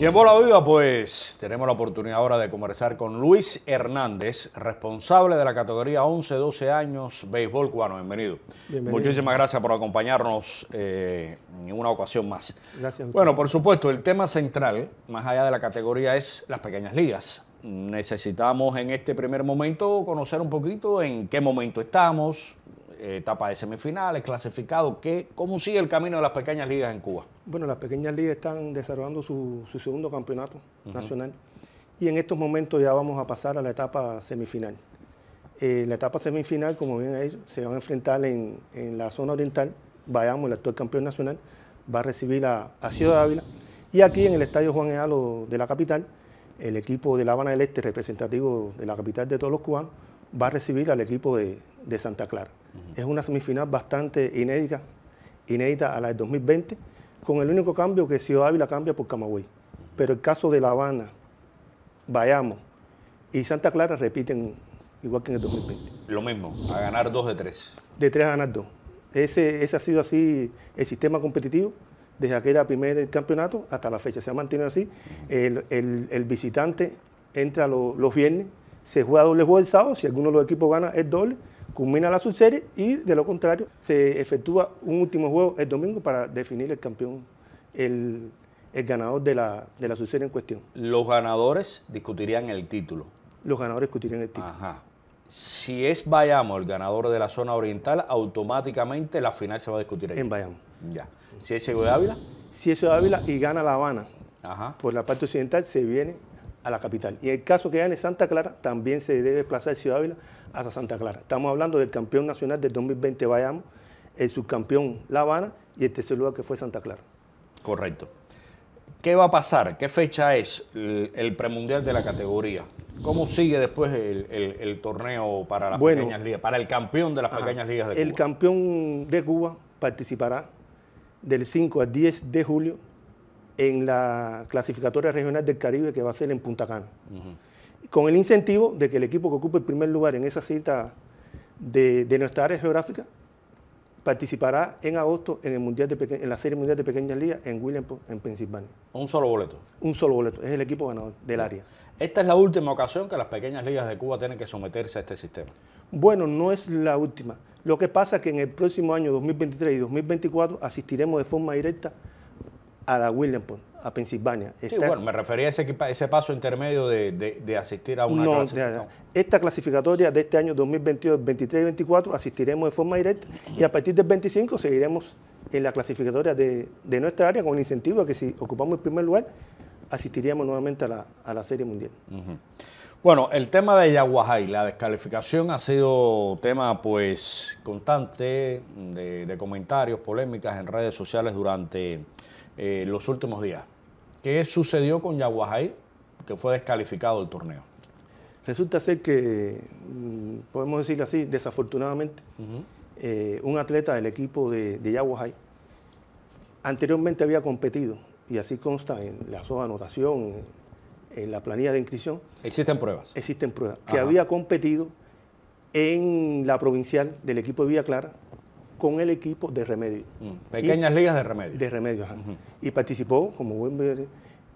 Y en Bola Viva, pues tenemos la oportunidad ahora de conversar con Luis Hernández, responsable de la categoría 11-12 años béisbol cubano. Bienvenido. Muchísimas gracias por acompañarnos eh, en una ocasión más. Gracias. Bueno, por supuesto, el tema central, más allá de la categoría, es las pequeñas ligas. Necesitamos en este primer momento conocer un poquito en qué momento estamos, etapa de semifinales, clasificado. ¿Cómo sigue el camino de las pequeñas ligas en Cuba? Bueno, las pequeñas ligas están desarrollando su, segundo campeonato nacional y en estos momentos ya vamos a pasar a la etapa semifinal. En eh, la etapa semifinal, como bien ha dicho, se van a enfrentar en, la zona oriental. Vayamos, el actual campeón nacional va a recibir a, a Ciudad Ávila. Y aquí en el Estadio Juan Ealo de la capital, el equipo de La Habana del Este, representativo de la capital de todos los cubanos, va a recibir al equipo de, de Santa Clara. Es una semifinal bastante inédita, inédita a la del 2020, con el único cambio que Ciudad Ávila cambia por Camagüey. Pero el caso de La Habana, Bayamo y Santa Clara repiten igual que en el 2020. Lo mismo, a ganar dos de tres. De tres a ganar dos. Ese, ha sido así el sistema competitivo desde aquel primer campeonato hasta la fecha. Se ha mantenido así. El, visitante entra los viernes, se juega doble juego el sábado, si alguno de los equipos gana es doble, culmina la subserie y de lo contrario se efectúa un último juego el domingo para definir el campeón, el, ganador de la, de la subserie en cuestión. Los ganadores discutirían el título. Los ganadores discutirían el título. Ajá. Si es Bayamo el ganador de la zona oriental, automáticamente la final se va a discutir ahí. En Bayamo. Ya. Si es Ciego de Ávila. Si es Ciego de Ávila y gana La Habana. Por la parte occidental se viene a la capital. Y el caso que gane Santa Clara también se debe desplazar Ciudad Ávila hasta Santa Clara. Estamos hablando del campeón nacional del 2020 Bayamo, el subcampeón La Habana y el tercer lugar que fue Santa Clara. Correcto. ¿Qué va a pasar? ¿Qué fecha es el, premundial de la categoría? ¿Cómo sigue después el, torneo para las pequeñas ligas, para el campeón de las pequeñas ligas de Cuba? El campeón de Cuba participará del 5 al 10 de julio en la clasificatoria regional del Caribe que va a ser en Punta Cana. Con el incentivo de que el equipo que ocupe el primer lugar en esa cita de, nuestra área geográfica participará en agosto en, el mundial de en la Serie Mundial de Pequeñas Ligas en Williamsport, en Pensilvania. ¿Un solo boleto? Un solo boleto. Es el equipo ganador del área. ¿Esta es la última ocasión que las pequeñas ligas de Cuba tienen que someterse a este sistema? Bueno, no es la última. Lo que pasa es que en el próximo año 2023 y 2024 asistiremos de forma directa a la Williamsport, a Pensilvania. sí, bueno, me refería a ese, ese paso intermedio de, asistir a una no, Esta clasificatoria de este año 2022, 23 y 24 asistiremos de forma directa y a partir del 25 seguiremos en la clasificatoria de, nuestra área con el incentivo a que si ocupamos el primer lugar asistiríamos nuevamente a la, Serie Mundial. Bueno, el tema de Yaguajay, la descalificación ha sido tema pues constante de comentarios, polémicas en redes sociales durante eh, los últimos días. ¿Qué sucedió con Yaguajay, que fue descalificado el torneo? Resulta ser que, mm, podemos decirlo así, desafortunadamente, eh, un atleta del equipo de, Yaguajay anteriormente había competido, y así consta en la sola anotación, en la planilla de inscripción. ¿Existen pruebas? Existen pruebas. Que había competido en la provincial del equipo de Villa Clara con el equipo de Remedio. Mm, pequeñas ligas de Remedio. De Remedio, Y participó, como buen ver,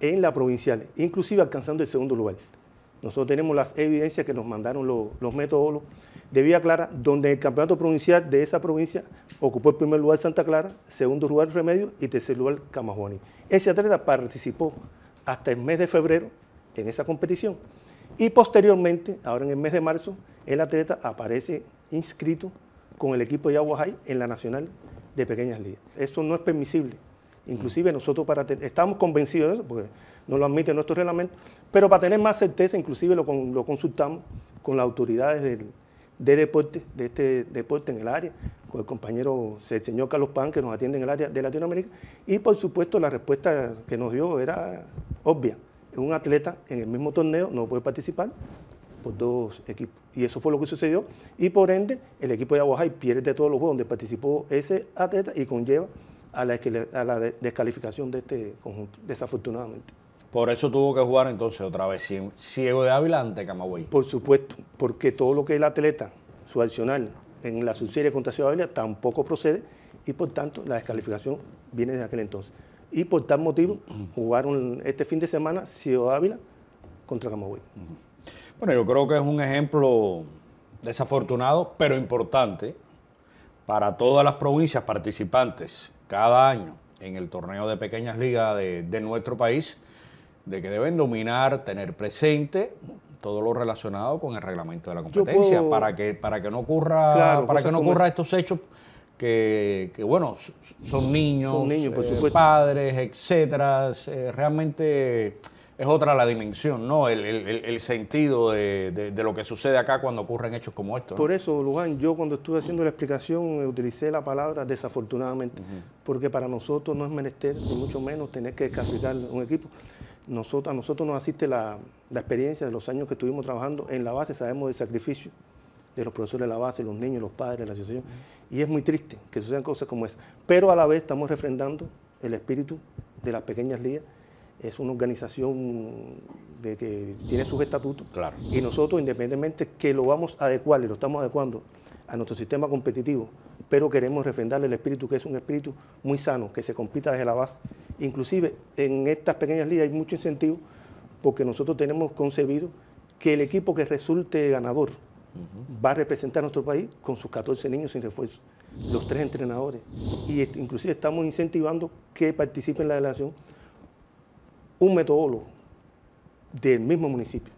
en la provincial, inclusive alcanzando el segundo lugar. Nosotros tenemos las evidencias que nos mandaron los, los metodólogos de Vía Clara, donde el campeonato provincial de esa provincia ocupó el primer lugar Santa Clara, segundo lugar Remedio y tercer lugar Camajuani. Ese atleta participó hasta el mes de febrero en esa competición. Y posteriormente, ahora en el mes de marzo, el atleta aparece inscrito con el equipo de Aguajay en la Nacional de Pequeñas Ligas. Eso no es permisible. Inclusive nosotros estamos convencidos de eso, porque no lo admite nuestro reglamento, pero para tener más certeza, inclusive lo, consultamos con las autoridades de deporte, de este deporte en el área, con el compañero, el señor Carlos Pan, que nos atiende en el área de Latinoamérica, y por supuesto la respuesta que nos dio era obvia. Un atleta en el mismo torneo no puede participar por dos equipos. Y eso fue lo que sucedió. Y por ende, el equipo de Aguajay pierde todos los juegos donde participó ese atleta y conlleva a la, descalificación de este conjunto, desafortunadamente. Por eso tuvo que jugar entonces otra vez ciego de Ávila ante Camagüey. Por supuesto, porque todo lo que el atleta, su adicional en la subserie contra Ciudad Ávila tampoco procede y por tanto la descalificación viene desde aquel entonces. Y por tal motivo jugaron este fin de semana Ciego de Ávila contra Camagüey. Bueno, yo creo que es un ejemplo desafortunado, pero importante para todas las provincias participantes cada año en el torneo de pequeñas ligas de, nuestro país, de que deben dominar, tener presente todo lo relacionado con el reglamento de la competencia, para que para que no ocurra para que no ocurra estos hechos que, que, bueno son niños, eh, padres, etcétera, eh, realmente es otra la dimensión, ¿no? El, sentido de, lo que sucede acá cuando ocurren hechos como estos. Por eso, Luján, yo cuando estuve haciendo la explicación eh, utilicé la palabra desafortunadamente, porque para nosotros no es menester, ni mucho menos, tener que descapitar un equipo. Nosotros, a nosotros nos asiste la, experiencia de los años que estuvimos trabajando en la base, sabemos del sacrificio de los profesores de la base, los niños, los padres, de la asociación, y es muy triste que sucedan cosas como esas. Pero a la vez estamos refrendando el espíritu de las pequeñas ligas es una organización de que tiene sus estatutos y nosotros independientemente que lo vamos a adecuar y lo estamos adecuando a nuestro sistema competitivo, pero queremos refrendarle el espíritu que es un espíritu muy sano, que se compita desde la base. Inclusive en estas pequeñas ligas hay mucho incentivo porque nosotros tenemos concebido que el equipo que resulte ganador va a representar a nuestro país con sus 14 niños sin refuerzo, los tres entrenadores. Y inclusive estamos incentivando que participen en la delegación un metodólogo del mismo municipio,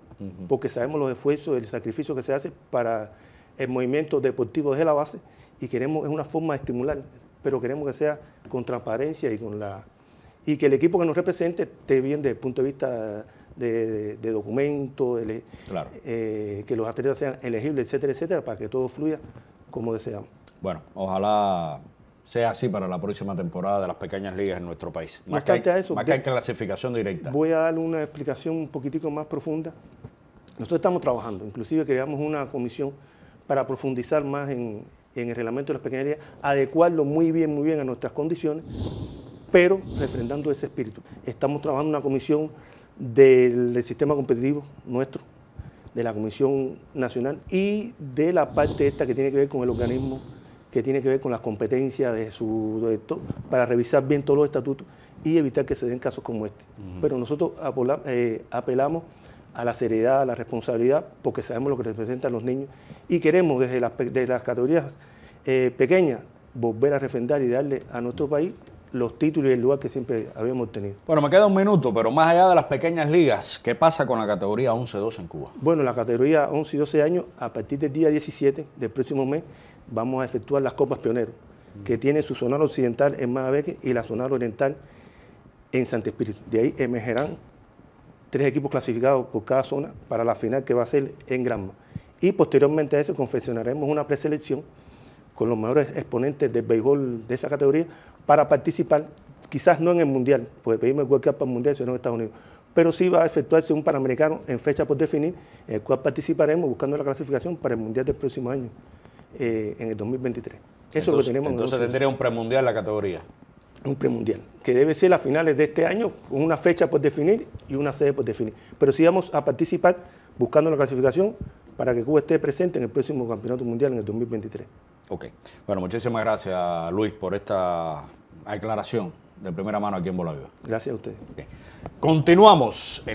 porque sabemos los esfuerzos, el sacrificio que se hace para el movimiento deportivo desde la base y queremos, es una forma de estimular, pero queremos que sea con transparencia y con la y que el equipo que nos represente esté bien desde el punto de vista de, documento, eh, que los atletas sean elegibles, etcétera, etcétera, para que todo fluya como deseamos. Bueno, ojalá sea así para la próxima temporada de las pequeñas ligas en nuestro país. Más, que, hay, eso, más que clasificación directa. Voy a dar una explicación un poquitico más profunda. Nosotros estamos trabajando, inclusive creamos una comisión para profundizar más en, el reglamento de las pequeñas ligas, adecuarlo muy bien, muy bien a nuestras condiciones, pero refrendando ese espíritu. Estamos trabajando una comisión del sistema competitivo nuestro, de la Comisión Nacional y de la parte esta que tiene que ver con el organismo que tiene que ver con las competencias de su director para revisar bien todos los estatutos y evitar que se den casos como este. Pero nosotros eh, apelamos a la seriedad, a la responsabilidad, porque sabemos lo que representan los niños y queremos desde las, categorías eh, pequeñas volver a refrendar y darle a nuestro país los títulos y el lugar que siempre habíamos tenido. Bueno, me queda un minuto, pero más allá de las pequeñas ligas, ¿qué pasa con la categoría 11-12 en Cuba? Bueno, la categoría 11 y 12 años, a partir del día 17 del próximo mes, vamos a efectuar las Copas Pioneros, que tiene su zona occidental en Magabeque y la zona oriental en Santo Espíritu. De ahí emergerán tres equipos clasificados por cada zona para la final que va a ser en Granma. Y posteriormente a eso confeccionaremos una preselección con los mejores exponentes del béisbol de esa categoría para participar, quizás no en el Mundial, porque pedimos el World Cup para el Mundial, sino en Estados Unidos, pero sí va a efectuarse un Panamericano en fecha por definir, en el cual participaremos buscando la clasificación para el Mundial del próximo año, eh, en el 2023. Eso entonces, lo que tenemos. Entonces tendría un premundial la categoría. Un premundial, que debe ser a finales de este año, con una fecha por definir y una sede por definir. Pero sí vamos a participar buscando la clasificación para que Cuba esté presente en el próximo Campeonato Mundial en el 2023. Ok. Bueno, muchísimas gracias, Luis, por esta aclaración de primera mano aquí en Bolivia. Gracias a usted. Continuamos. En